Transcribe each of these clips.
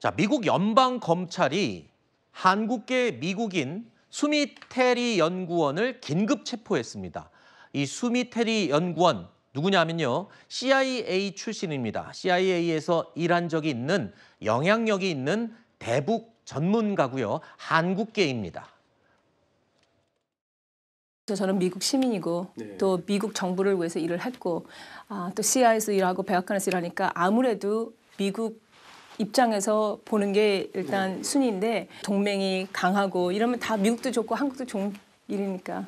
자, 미국 연방 검찰이 한국계 미국인 수미 테리 연구원을 긴급 체포했습니다. 이 수미 테리 연구원 누구냐면요. CIA 출신입니다. CIA에서 일한 적이 있는 영향력이 있는 대북 전문가고요. 한국계입니다. 저는 미국 시민이고 네. 또 미국 정부를 위해서 일을 했고 아, 또 CIA에서 일하고 백악관에서 일하니까 아무래도 미국 입장에서 보는 게 일단 네. 순위인데 동맹이 강하고 이러면 다 미국도 좋고 한국도 좋은 일이니까.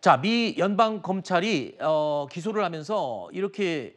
자, 미 연방 검찰이 어, 기소를 하면서 이렇게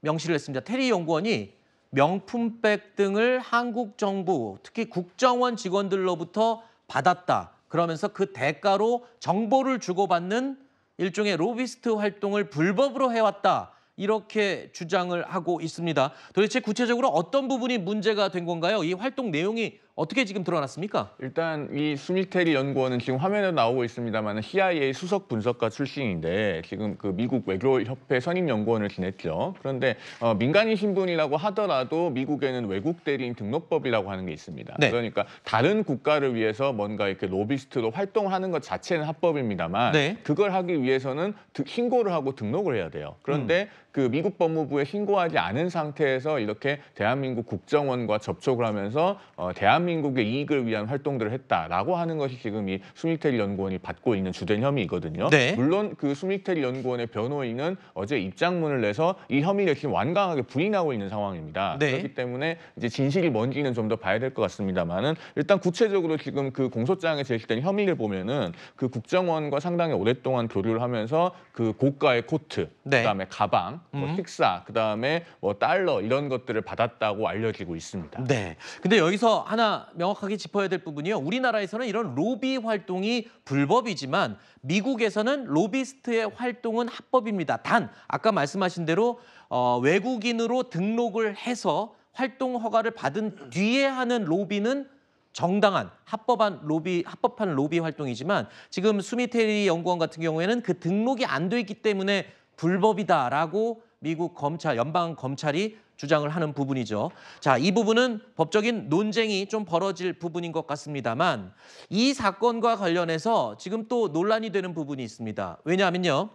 명시를 했습니다. 테리 연구원이 명품백 등을 한국 정부, 특히 국정원 직원들로부터 받았다. 그러면서 그 대가로 정보를 주고받는 일종의 로비스트 활동을 불법으로 해왔다. 이렇게 주장을 하고 있습니다. 도대체 구체적으로 어떤 부분이 문제가 된 건가요? 이 활동 내용이 어떻게 지금 드러났습니까? 일단 이수밀테리 연구원은 지금 화면에 나오고 있습니다만 CIA 수석 분석가 출신인데 지금 그 미국 외교협회 선임 연구원을 지냈죠. 그런데 어, 민간인 신분이라고 하더라도 미국에는 외국 대리인 등록법이라고 하는 게 있습니다. 네. 그러니까 다른 국가를 위해서 뭔가 이렇게 로비스트로 활동하는 것 자체는 합법입니다만 네. 그걸 하기 위해서는 신고를 하고 등록을 해야 돼요. 그런데 음. 그 미국 법무부에 신고하지 않은 상태에서 이렇게 대한민국 국정원과 접촉을 하면서 어, 대한민국의 이익을 위한 활동들을 했다라고 하는 것이 지금 이수미텔 연구원이 받고 있는 주된 혐의이거든요. 네. 물론 그수미텔 연구원의 변호인은 어제 입장문을 내서 이 혐의를 지금 완강하게 부인하고 있는 상황입니다. 네. 그렇기 때문에 이제 진실이 뭔지는 좀 더 봐야 될 것 같습니다만은 일단 구체적으로 지금 그 공소장에 제시된 혐의를 보면은 그 국정원과 상당히 오랫동안 교류를 하면서 그 고가의 코트, 네. 그다음에 가방 뭐 음. 식사 그다음에 뭐 달러 이런 것들을 받았다고 알려지고 있습니다. 네. 근데 여기서 하나 명확하게 짚어야 될 부분이요. 우리나라에서는 이런 로비 활동이 불법이지만 미국에서는 로비스트의 활동은 합법입니다. 단 아까 말씀하신 대로 어, 외국인으로 등록을 해서 활동 허가를 받은 뒤에 하는 로비는 정당한 합법한 로비 합법한 로비 활동이지만 지금 수미테리 연구원 같은 경우에는 그 등록이 안 돼 있기 때문에 불법이다라고 미국 검찰, 연방 검찰이 주장을 하는 부분이죠. 자, 이 부분은 법적인 논쟁이 좀 벌어질 부분인 것 같습니다만 이 사건과 관련해서 지금 또 논란이 되는 부분이 있습니다. 왜냐하면요.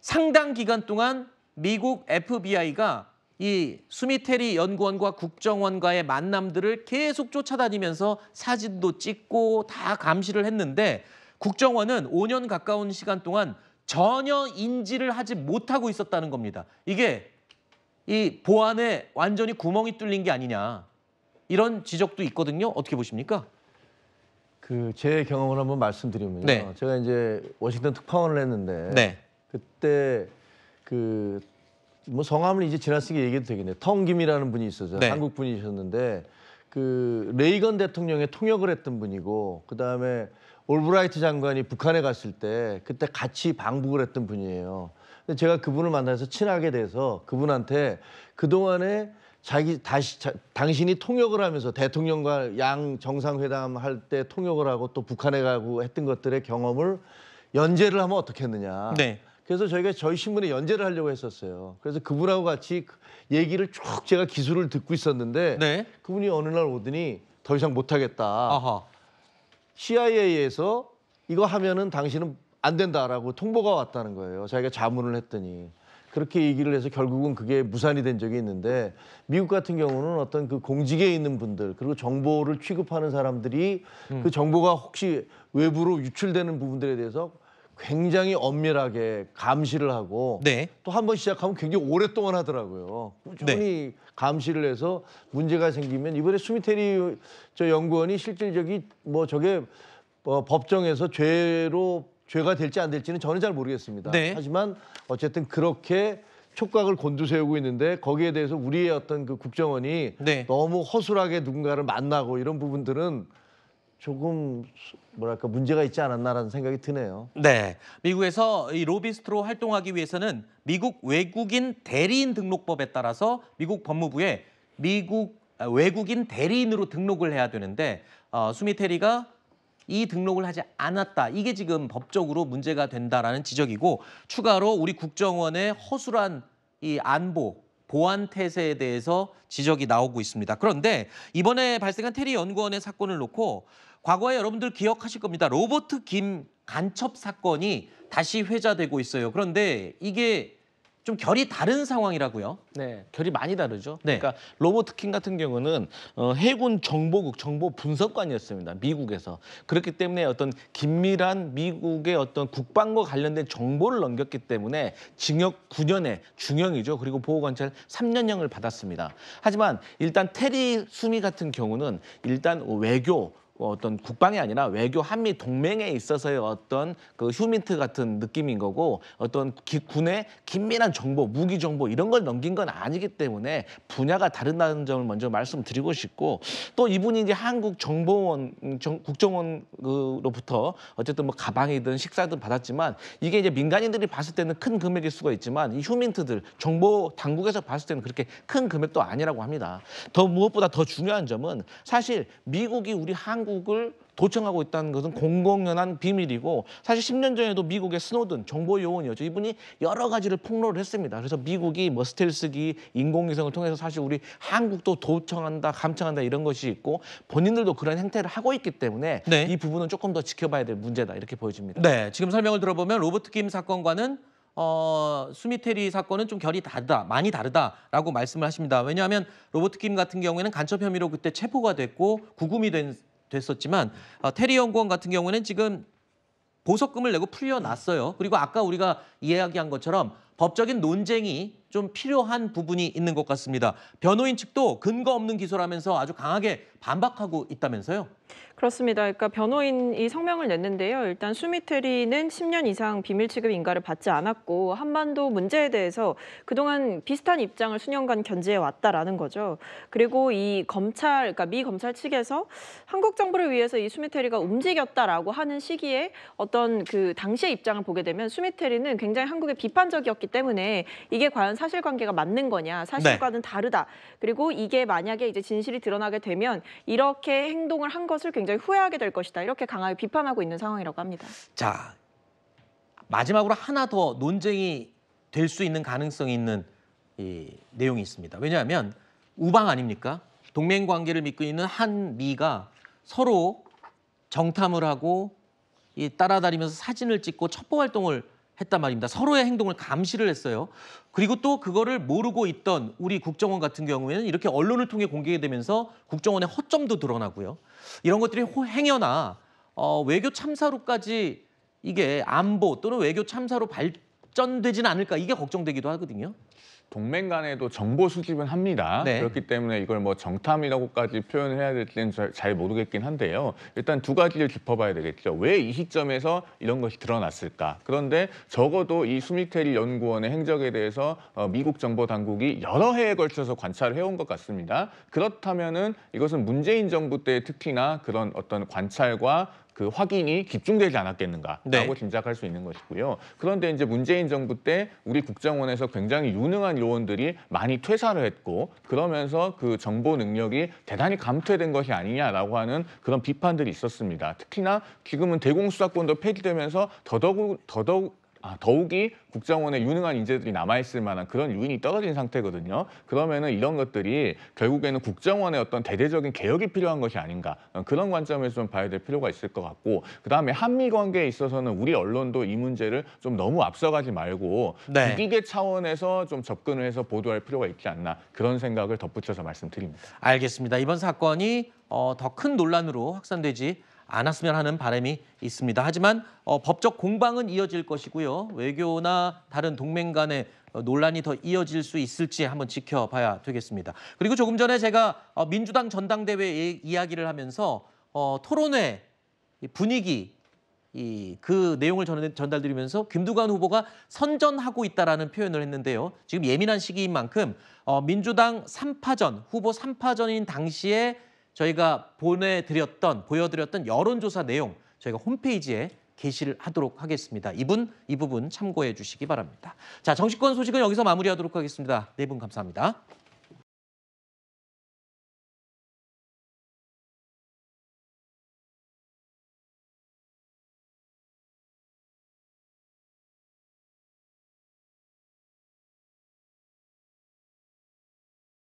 상당 기간 동안 미국 FBI가 이 수미테리 연구원과 국정원과의 만남들을 계속 쫓아다니면서 사진도 찍고 다 감시를 했는데 국정원은 5년 가까운 시간 동안 전혀 인지를 하지 못하고 있었다는 겁니다. 이게 이 보안에 완전히 구멍이 뚫린 게 아니냐 이런 지적도 있거든요. 어떻게 보십니까? 그 제 경험을 한번 말씀드리면요. 네. 제가 이제 워싱턴 특파원을 했는데 네. 그때 그 뭐 성함을 이제 지나치게 얘기해도 되겠네요. 텅김이라는 분이 있었어요 네. 한국 분이셨는데 그 레이건 대통령의 통역을 했던 분이고 그 다음에 올브라이트 장관이 북한에 갔을 때 그때 같이 방북을 했던 분이에요. 근데 제가 그분을 만나서 친하게 돼서 그분한테 그동안에 자기 다시 자, 당신이 통역을 하면서 대통령과 양 정상회담 할 때 통역을 하고 또 북한에 가고 했던 것들의 경험을 연재를 하면 어떻게 했느냐. 네. 그래서 저희가 저희 신문에 연재를 하려고 했었어요. 그래서 그분하고 같이 그 얘기를 쭉 제가 기술을 듣고 있었는데 네. 그분이 어느 날 오더니 더 이상 못 하겠다. 아하. CIA에서 이거 하면은 당신은 안 된다라고 통보가 왔다는 거예요. 자기가 자문을 했더니 그렇게 얘기를 해서 결국은 그게 무산이 된 적이 있는데 미국 같은 경우는 어떤 그 공직에 있는 분들 그리고 정보를 취급하는 사람들이 그 음. 그 정보가 혹시 외부로 유출되는 부분들에 대해서 굉장히 엄밀하게 감시를 하고 네. 또한 번 시작하면 굉장히 오랫동안 하더라고요. 꾸준히 네. 감시를 해서 문제가 생기면 이번에 수미테리 저 연구원이 실질적이뭐 저게 뭐 법정에서 죄로 죄가 될지 안 될지는 저는 잘 모르겠습니다. 네. 하지만 어쨌든 그렇게 촉각을 곤두세우고 있는데 거기에 대해서 우리의 어떤 그 국정원이 네. 너무 허술하게 누군가를 만나고 이런 부분들은 조금 뭐랄까 문제가 있지 않았나라는 생각이 드네요. 네, 미국에서 이 로비스트로 활동하기 위해서는 미국 외국인 대리인 등록법에 따라서 미국 법무부에 미국 아, 외국인 대리인으로 등록을 해야 되는데 어, 수미 테리가 이 등록을 하지 않았다. 이게 지금 법적으로 문제가 된다라는 지적이고 추가로 우리 국정원의 허술한 이 안보 보안 태세에 대해서 지적이 나오고 있습니다. 그런데 이번에 발생한 테리 연구원의 사건을 놓고 과거에 여러분들 기억하실 겁니다. 로버트 김 간첩 사건이 다시 회자되고 있어요. 그런데 이게 좀 결이 다른 상황이라고요? 네, 결이 많이 다르죠. 네. 그러니까 로버트 킹 같은 경우는 어, 해군 정보국 정보 분석관이었습니다. 미국에서 그렇기 때문에 어떤 긴밀한 미국의 어떤 국방과 관련된 정보를 넘겼기 때문에 징역 9년에 중형이죠. 그리고 보호관찰 3년형을 받았습니다. 하지만 일단 테리 수미 같은 경우는 일단 외교 뭐 어떤 국방이 아니라 외교 한미 동맹에 있어서의 어떤 그 휴민트 같은 느낌인 거고 어떤 기, 군의 긴밀한 정보, 무기 정보 이런 걸 넘긴 건 아니기 때문에 분야가 다른다는 점을 먼저 말씀드리고 싶고 또 이분이 이제 한국 정보원 정, 국정원으로부터 어쨌든 뭐 가방이든 식사든 받았지만 이게 이제 민간인들이 봤을 때는 큰 금액일 수가 있지만 이 휴민트들 정보 당국에서 봤을 때는 그렇게 큰 금액도 아니라고 합니다. 더 무엇보다 더 중요한 점은 사실 미국이 우리 한국 탈북을 도청하고 있다는 것은 공공연한 비밀이고 사실 10년 전에도 미국의 스노든 정보 요원이었죠. 이분이 여러 가지를 폭로를 했습니다. 그래서 미국이 뭐 스텔스기 인공위성을 통해서 사실 우리 한국도 도청한다, 감청한다 이런 것이 있고 본인들도 그런 행태를 하고 있기 때문에 네. 이 부분은 조금 더 지켜봐야 될 문제다 이렇게 보여집니다. 네, 지금 설명을 들어보면 로버트 김 사건과는 어, 수미테리 사건은 좀 결이 다르다, 많이 다르다라고 말씀을 하십니다. 왜냐하면 로버트 김 같은 경우에는 간첩 혐의로 그때 체포가 됐고 구금이 된 됐었지만 어, 테리 연구원 같은 경우는 지금 보석금을 내고 풀려났어요. 그리고 아까 우리가 이야기한 것처럼 법적인 논쟁이 좀 필요한 부분이 있는 것 같습니다. 변호인 측도 근거 없는 기소라면서 아주 강하게 반박하고 있다면서요. 그렇습니다. 그러니까 변호인이 성명을 냈는데요. 일단 수미테리는 10년 이상 비밀 취급 인가를 받지 않았고 한반도 문제에 대해서 그동안 비슷한 입장을 수년간 견지해 왔다라는 거죠. 그리고 이 검찰, 그러니까 미 검찰 측에서 한국 정부를 위해서 이 수미테리가 움직였다라고 하는 시기에 어떤 그 당시의 입장을 보게 되면 수미테리는 굉장히 한국에 비판적이었기 때문에 이게 과연 사실관계가 맞는 거냐, 네. 사실과는 네. 다르다. 그리고 이게 만약에 이제 진실이 드러나게 되면 이렇게 행동을 한 것을 굉장히 굉장히 후회하게 될 것이다. 이렇게 강하게 비판하고 있는 상황이라고 합니다. 자, 마지막으로 하나 더 논쟁이 될 수 있는 가능성이 있는 이 내용이 있습니다. 왜냐하면 우방 아닙니까? 동맹 관계를 믿고 있는 한미가 서로 정탐을 하고 이 따라다니면서 사진을 찍고 첩보 활동을 했단 말입니다. 서로의 행동을 감시를 했어요. 그리고 또 그거를 모르고 있던 우리 국정원 같은 경우에는 이렇게 언론을 통해 공개되면서 국정원의 허점도 드러나고요. 이런 것들이 행여나 어, 외교 참사로까지 이게 안보 또는 외교 참사로 발전되지는 않을까 이게 걱정되기도 하거든요. 동맹 간에도 정보 수집은 합니다. 네. 그렇기 때문에 이걸 뭐 정탐이라고까지 표현을 해야 될지는 잘, 모르겠긴 한데요. 일단 두 가지를 짚어봐야 되겠죠. 왜 이 시점에서 이런 것이 드러났을까? 그런데 적어도 이 수미테리 연구원의 행적에 대해서 어, 미국 정보 당국이 여러 해에 걸쳐서 관찰을 해온 것 같습니다. 그렇다면은 이것은 문재인 정부 때 특히나 그런 어떤 관찰과 그 확인이 집중되지 않았겠는가라고 네. 짐작할 수 있는 것이고요. 그런데 이제 문재인 정부 때 우리 국정원에서 굉장히 유능한 요원들이 많이 퇴사를 했고 그러면서 그 정보 능력이 대단히 감퇴된 것이 아니냐라고 하는 그런 비판들이 있었습니다. 특히나 지금은 대공수사권도 폐지되면서 더더욱 더더욱 아, 더욱이 국정원에 유능한 인재들이 남아있을 만한 그런 유인이 떨어진 상태거든요. 그러면은 이런 것들이 결국에는 국정원의 어떤 대대적인 개혁이 필요한 것이 아닌가 어, 그런 관점에서 좀 봐야 될 필요가 있을 것 같고 그다음에 한미 관계에 있어서는 우리 언론도 이 문제를 좀 너무 앞서가지 말고 네. 국익의 차원에서 좀 접근을 해서 보도할 필요가 있지 않나 그런 생각을 덧붙여서 말씀드립니다. 알겠습니다. 이번 사건이 어, 더 큰 논란으로 확산되지 않았으면 하는 바람이 있습니다. 하지만 어, 법적 공방은 이어질 것이고요. 외교나 다른 동맹 간의 어, 논란이 더 이어질 수 있을지 한번 지켜봐야 되겠습니다. 그리고 조금 전에 제가 어, 민주당 전당대회 이야기를 하면서 어, 토론회 분위기 이, 그 내용을 전, 전달드리면서 김두관 후보가 선전하고 있다라는 표현을 했는데요. 지금 예민한 시기인 만큼 어, 민주당 삼파전 후보 삼파전인 당시에 저희가 보내드렸던, 보여드렸던 여론조사 내용 저희가 홈페이지에 게시를 하도록 하겠습니다. 이분, 이 부분 참고해 주시기 바랍니다. 자, 정치권 소식은 여기서 마무리하도록 하겠습니다. 네 분 감사합니다.